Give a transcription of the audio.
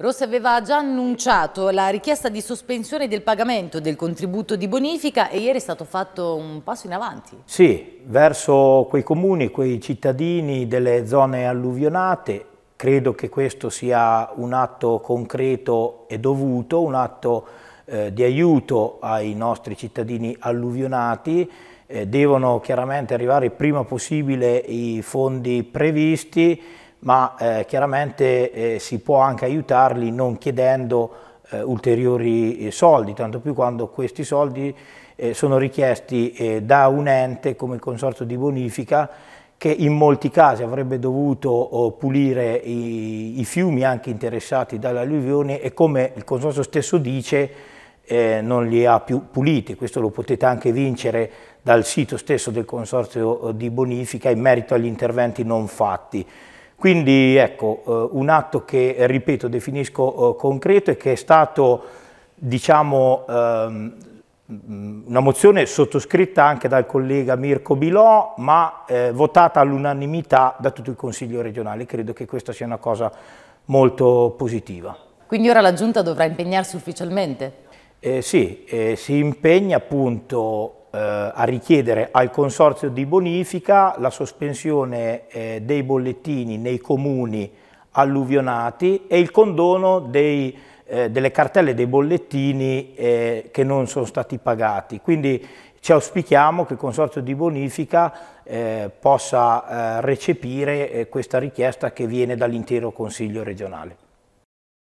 Rossi aveva già annunciato la richiesta di sospensione del pagamento del contributo di bonifica e ieri è stato fatto un passo in avanti. Sì, verso quei comuni, quei cittadini delle zone alluvionate. Credo che questo sia un atto concreto e dovuto, un atto eh, di aiuto ai nostri cittadini alluvionati. Eh, devono chiaramente arrivare il prima possibile i fondi previsti ma eh, chiaramente eh, si può anche aiutarli non chiedendo eh, ulteriori eh, soldi, tanto più quando questi soldi eh, sono richiesti eh, da un ente come il Consorzio di Bonifica che in molti casi avrebbe dovuto pulire i, i, fiumi anche interessati dall'alluvione e come il Consorzio stesso dice non li ha più puliti, questo lo potete anche vincere dal sito stesso del Consorzio di Bonifica in merito agli interventi non fatti. Quindi ecco, eh, un atto che, ripeto, definisco eh, concreto e che è stato, diciamo, ehm, una mozione sottoscritta anche dal collega Mirko Bilò, ma eh, votata all'unanimità da tutto il Consiglio regionale. Credo che questa sia una cosa molto positiva. Quindi ora la Giunta dovrà impegnarsi ufficialmente? Eh, sì, eh, si impegna appunto eh, a richiedere al Consorzio di bonifica la sospensione eh, dei bollettini nei comuni alluvionati e il condono dei, eh, delle cartelle dei bollettini eh, che non sono stati pagati. Quindi ci auspichiamo che il Consorzio di bonifica eh, possa eh, recepire questa richiesta che viene dall'intero Consiglio regionale.